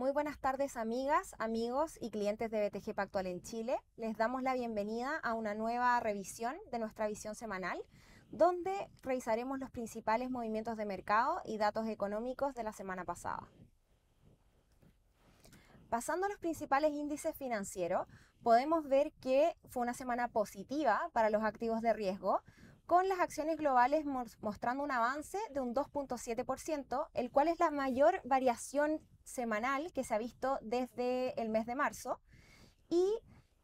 Muy buenas tardes amigas, amigos y clientes de BTG Pactual en Chile. Les damos la bienvenida a una nueva revisión de nuestra visión semanal, donde revisaremos los principales movimientos de mercado y datos económicos de la semana pasada. Pasando a los principales índices financieros, podemos ver que fue una semana positiva para los activos de riesgo, con las acciones globales mostrando un avance de un 2.7%, el cual es la mayor variación semanal que se ha visto desde el mes de marzo y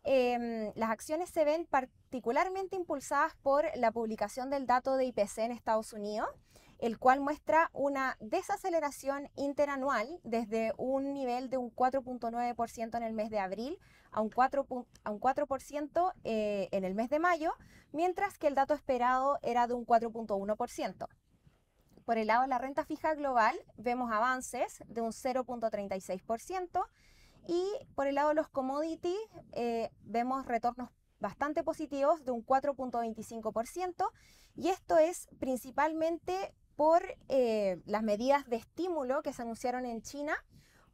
em, las acciones se ven particularmente impulsadas por la publicación del dato de IPC en Estados Unidos, el cual muestra una desaceleración interanual desde un nivel de un 4.9% en el mes de abril a un 4%, eh, en el mes de mayo, mientras que el dato esperado era de un 4.1%. Por el lado de la renta fija global vemos avances de un 0.36% y por el lado de los commodities eh, vemos retornos bastante positivos de un 4.25% y esto es principalmente por eh, las medidas de estímulo que se anunciaron en China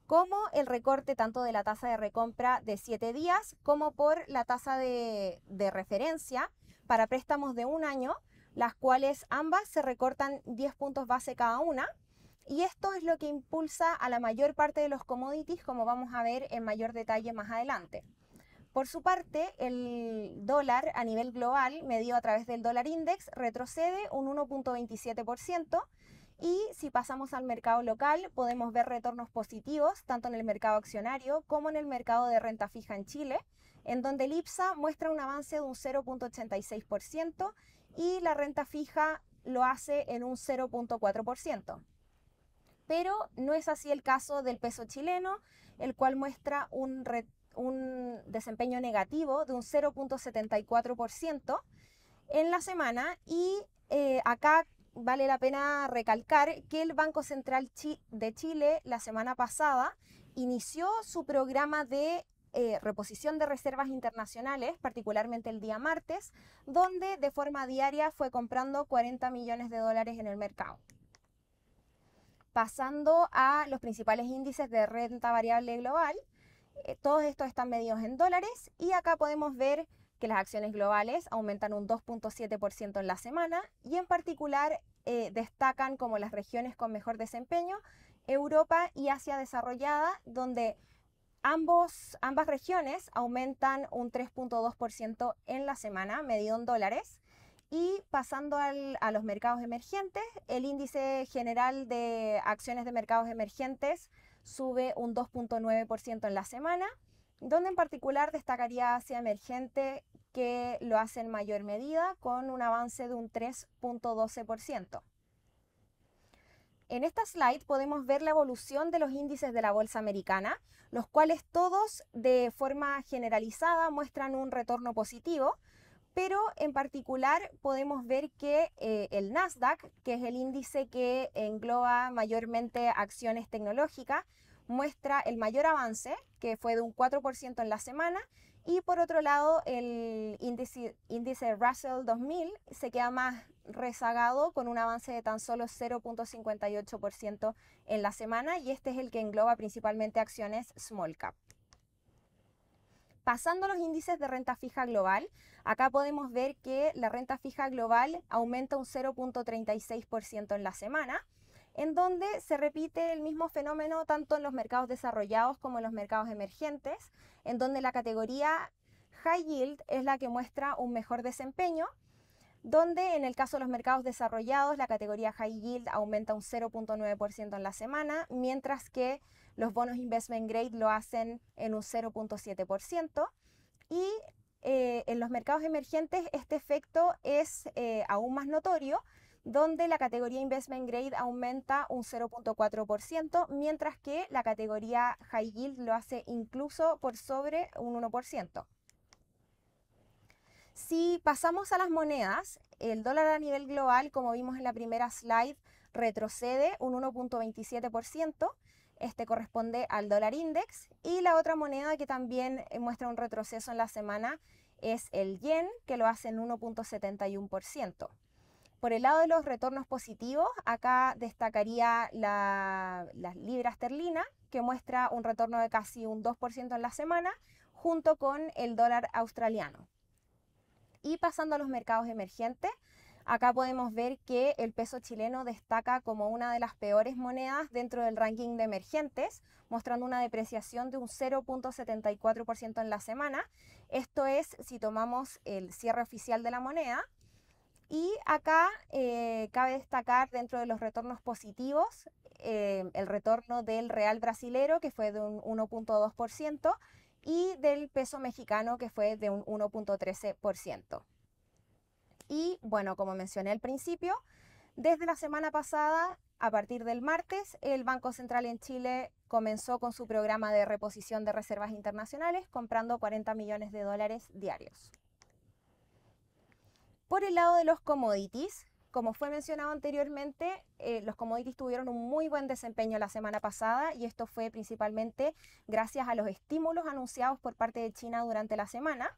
como el recorte tanto de la tasa de recompra de 7 días como por la tasa de, de referencia para préstamos de un año las cuales ambas se recortan 10 puntos base cada una. Y esto es lo que impulsa a la mayor parte de los commodities, como vamos a ver en mayor detalle más adelante. Por su parte, el dólar a nivel global, medido a través del dólar index, retrocede un 1.27%. Y si pasamos al mercado local, podemos ver retornos positivos tanto en el mercado accionario como en el mercado de renta fija en Chile, en donde el IPSA muestra un avance de un 0.86% y la renta fija lo hace en un 0.4%. Pero no es así el caso del peso chileno, el cual muestra un, desempeño negativo de un 0.74% en la semana y eh, acá vale la pena recalcar que el Banco Central de Chile la semana pasada inició su programa de eh, reposición de reservas internacionales, particularmente el día martes, donde de forma diaria fue comprando 40 millones de dólares en el mercado. Pasando a los principales índices de renta variable global, eh, todos estos están medidos en dólares y acá podemos ver que las acciones globales aumentan un 2.7% en la semana y en particular eh, destacan como las regiones con mejor desempeño Europa y Asia desarrollada, donde Ambos, ambas regiones aumentan un 3.2% en la semana, medido en dólares. Y pasando a los mercados emergentes, el índice general de acciones de mercados emergentes sube un 2.9% en la semana, donde en particular destacaría Asia Emergente, que lo hace en mayor medida, con un avance de un 3.12%. En esta slide podemos ver la evolución de los índices de la bolsa americana, los cuales todos de forma generalizada muestran un retorno positivo, pero en particular podemos ver que eh, el Nasdaq, que es el índice que engloba mayormente acciones tecnológicas, muestra el mayor avance, que fue de un 4% en la semana, y por otro lado, el índice, índice Russell 2000 se queda más rezagado con un avance de tan solo 0.58% en la semana y este es el que engloba principalmente acciones small cap. Pasando a los índices de renta fija global, acá podemos ver que la renta fija global aumenta un 0.36% en la semana en donde se repite el mismo fenómeno tanto en los mercados desarrollados como en los mercados emergentes, en donde la categoría high yield es la que muestra un mejor desempeño, donde en el caso de los mercados desarrollados la categoría high yield aumenta un 0.9% en la semana, mientras que los bonos investment grade lo hacen en un 0.7%. Y eh, en los mercados emergentes este efecto es eh, aún más notorio, donde la categoría Investment Grade aumenta un 0.4%, mientras que la categoría High Yield lo hace incluso por sobre un 1%. Si pasamos a las monedas, el dólar a nivel global, como vimos en la primera slide, retrocede un 1.27%. Este corresponde al dólar index. Y la otra moneda que también eh, muestra un retroceso en la semana es el yen, que lo hace en 1.71%. Por el lado de los retornos positivos, acá destacaría la, la libra esterlina, que muestra un retorno de casi un 2% en la semana, junto con el dólar australiano. Y pasando a los mercados emergentes, acá podemos ver que el peso chileno destaca como una de las peores monedas dentro del ranking de emergentes, mostrando una depreciación de un 0.74% en la semana. Esto es si tomamos el cierre oficial de la moneda, y acá eh, cabe destacar dentro de los retornos positivos eh, el retorno del real brasilero, que fue de un 1.2%, y del peso mexicano, que fue de un 1.13%. Y bueno, como mencioné al principio, desde la semana pasada, a partir del martes, el Banco Central en Chile comenzó con su programa de reposición de reservas internacionales, comprando 40 millones de dólares diarios. Por el lado de los commodities, como fue mencionado anteriormente, eh, los commodities tuvieron un muy buen desempeño la semana pasada y esto fue principalmente gracias a los estímulos anunciados por parte de China durante la semana.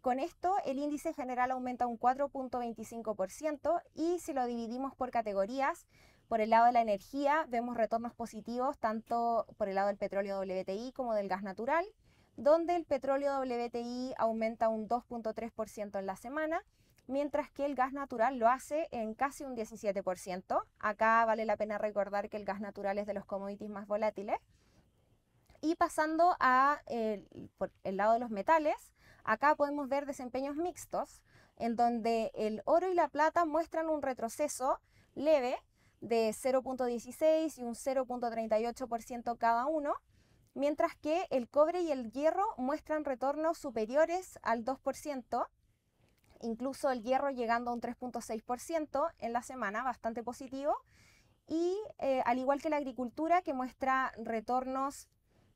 Con esto, el índice general aumenta un 4.25% y si lo dividimos por categorías, por el lado de la energía vemos retornos positivos tanto por el lado del petróleo WTI como del gas natural, donde el petróleo WTI aumenta un 2.3% en la semana mientras que el gas natural lo hace en casi un 17%. Acá vale la pena recordar que el gas natural es de los commodities más volátiles. Y pasando a eh, por el lado de los metales, acá podemos ver desempeños mixtos, en donde el oro y la plata muestran un retroceso leve de 0.16 y un 0.38% cada uno, mientras que el cobre y el hierro muestran retornos superiores al 2%, incluso el hierro llegando a un 3.6% en la semana, bastante positivo. Y eh, al igual que la agricultura, que muestra retornos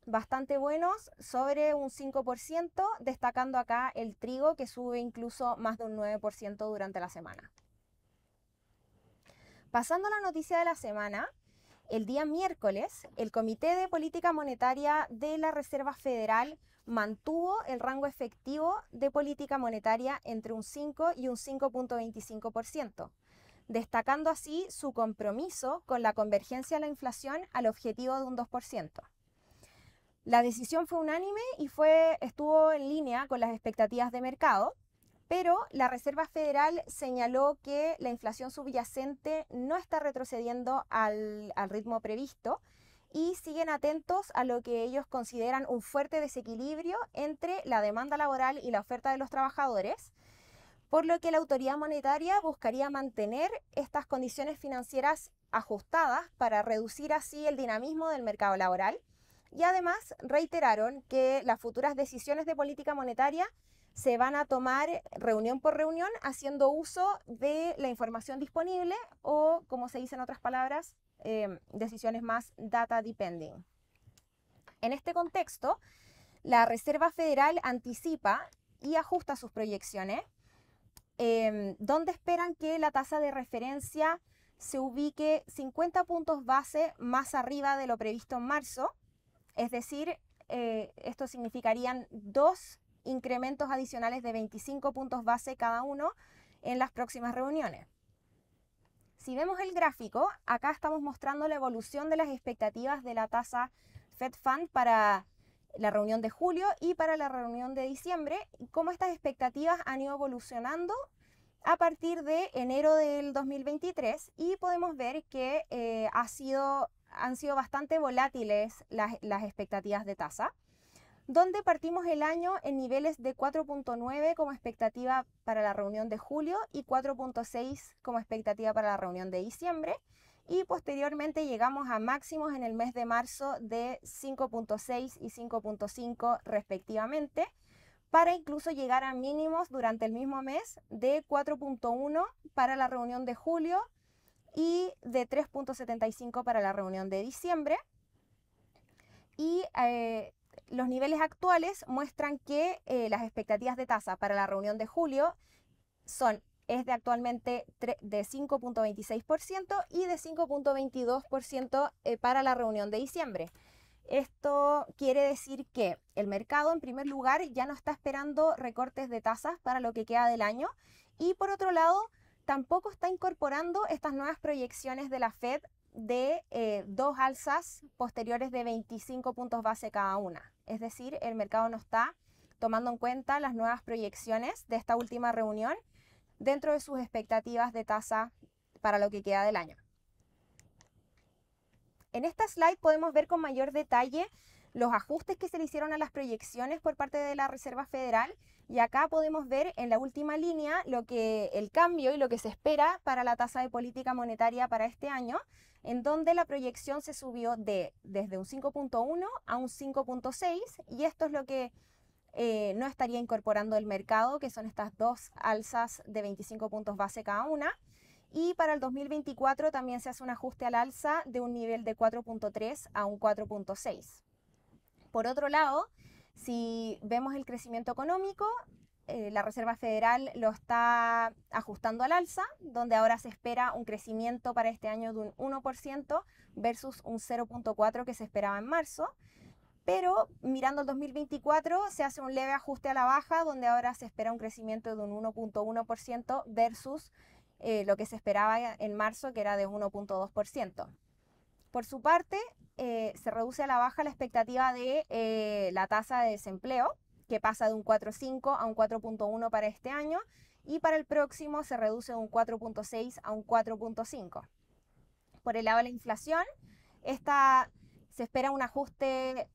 bastante buenos, sobre un 5%, destacando acá el trigo, que sube incluso más de un 9% durante la semana. Pasando a la noticia de la semana, el día miércoles, el Comité de Política Monetaria de la Reserva Federal mantuvo el rango efectivo de política monetaria entre un 5 y un 5.25%, destacando así su compromiso con la convergencia de la inflación al objetivo de un 2%. La decisión fue unánime y fue, estuvo en línea con las expectativas de mercado, pero la Reserva Federal señaló que la inflación subyacente no está retrocediendo al, al ritmo previsto, y siguen atentos a lo que ellos consideran un fuerte desequilibrio entre la demanda laboral y la oferta de los trabajadores, por lo que la autoridad monetaria buscaría mantener estas condiciones financieras ajustadas para reducir así el dinamismo del mercado laboral y además reiteraron que las futuras decisiones de política monetaria se van a tomar reunión por reunión haciendo uso de la información disponible o, como se dice en otras palabras, Em, decisiones más data depending. En este contexto, la Reserva Federal anticipa y ajusta sus proyecciones, em, donde esperan que la tasa de referencia se ubique 50 puntos base más arriba de lo previsto en marzo, es decir, eh, esto significarían dos incrementos adicionales de 25 puntos base cada uno en las próximas reuniones. Si vemos el gráfico, acá estamos mostrando la evolución de las expectativas de la tasa Fed Fund para la reunión de julio y para la reunión de diciembre, cómo estas expectativas han ido evolucionando a partir de enero del 2023 y podemos ver que eh, ha sido, han sido bastante volátiles las expectativas de tasa donde partimos el año en niveles de 4.9 como expectativa para la reunión de julio y 4.6 como expectativa para la reunión de diciembre. Y posteriormente llegamos a máximos en el mes de marzo de 5.6 y 5.5 respectivamente, para incluso llegar a mínimos durante el mismo mes de 4.1 para la reunión de julio y de 3.75 para la reunión de diciembre. Y eh, los niveles actuales muestran que eh, las expectativas de tasa para la reunión de julio son es de actualmente de 5.26% y de 5.22% eh, para la reunión de diciembre. Esto quiere decir que el mercado, en primer lugar, ya no está esperando recortes de tasas para lo que queda del año y, por otro lado, tampoco está incorporando estas nuevas proyecciones de la Fed de eh, dos alzas posteriores de 25 puntos base cada una. Es decir, el mercado no está tomando en cuenta las nuevas proyecciones de esta última reunión dentro de sus expectativas de tasa para lo que queda del año. En esta slide podemos ver con mayor detalle los ajustes que se le hicieron a las proyecciones por parte de la Reserva Federal y acá podemos ver en la última línea lo que el cambio y lo que se espera para la tasa de política monetaria para este año, en donde la proyección se subió de, desde un 5.1 a un 5.6 y esto es lo que eh, no estaría incorporando el mercado, que son estas dos alzas de 25 puntos base cada una. Y para el 2024 también se hace un ajuste al alza de un nivel de 4.3 a un 4.6. Por otro lado, si vemos el crecimiento económico, eh, la Reserva Federal lo está ajustando al alza, donde ahora se espera un crecimiento para este año de un 1% versus un 0.4% que se esperaba en marzo. Pero mirando el 2024 se hace un leve ajuste a la baja, donde ahora se espera un crecimiento de un 1.1% versus eh, lo que se esperaba en marzo, que era de 1.2%. Por su parte, eh, se reduce a la baja la expectativa de la tasa de desempleo, que pasa de un 4.5 a un 4.1 para este año y para el próximo se reduce de un 4.6 a un 4.5. Por el lado de la inflación, esta, se espera un ajuste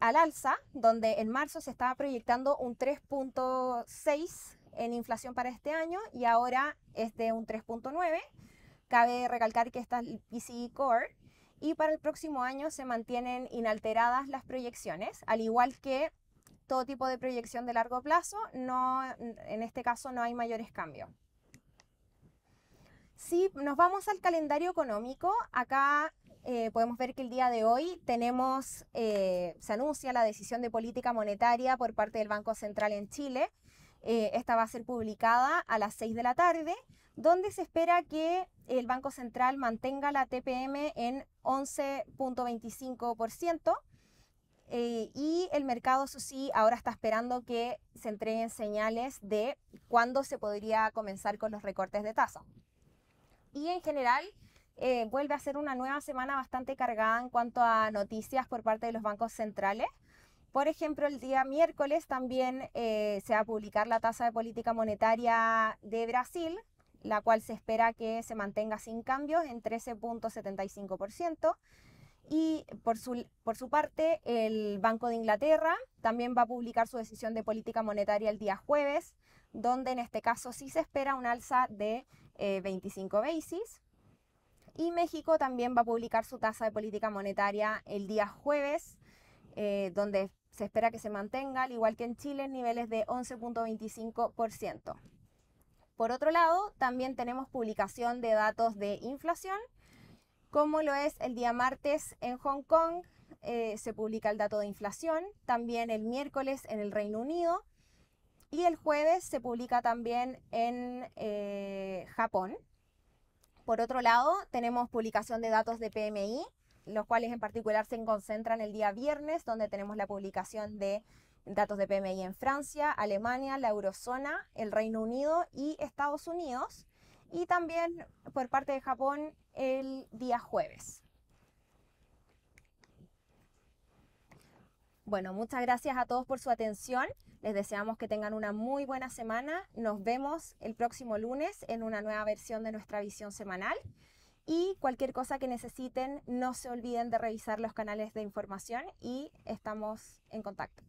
al alza, donde en marzo se estaba proyectando un 3.6 en inflación para este año y ahora es de un 3.9. Cabe recalcar que está el PCE Core y para el próximo año se mantienen inalteradas las proyecciones, al igual que todo tipo de proyección de largo plazo, no, en este caso no hay mayores cambios. Si nos vamos al calendario económico, acá eh, podemos ver que el día de hoy tenemos, eh, se anuncia la decisión de política monetaria por parte del Banco Central en Chile. Eh, esta va a ser publicada a las 6 de la tarde, donde se espera que el Banco Central mantenga la TPM en 11.25%. Eh, y el mercado, eso sí, ahora está esperando que se entreguen señales de cuándo se podría comenzar con los recortes de tasa. Y en general, eh, vuelve a ser una nueva semana bastante cargada en cuanto a noticias por parte de los bancos centrales. Por ejemplo, el día miércoles también eh, se va a publicar la tasa de política monetaria de Brasil, la cual se espera que se mantenga sin cambios en 13.75%. Y por su, por su parte, el Banco de Inglaterra también va a publicar su decisión de política monetaria el día jueves, donde en este caso sí se espera un alza de 25 eh, basis. Y México también va a publicar su tasa de política monetaria el día jueves, eh, donde se espera que se mantenga, al igual que en Chile, en niveles de 11.25%. Por otro lado, también tenemos publicación de datos de inflación como lo es el día martes en Hong Kong, eh, se publica el dato de inflación, también el miércoles en el Reino Unido y el jueves se publica también en eh, Japón. Por otro lado, tenemos publicación de datos de PMI, los cuales en particular se concentran el día viernes, donde tenemos la publicación de datos de PMI en Francia, Alemania, la Eurozona, el Reino Unido y Estados Unidos y también por parte de Japón el día jueves. Bueno, muchas gracias a todos por su atención. Les deseamos que tengan una muy buena semana. Nos vemos el próximo lunes en una nueva versión de nuestra visión semanal. Y cualquier cosa que necesiten, no se olviden de revisar los canales de información y estamos en contacto.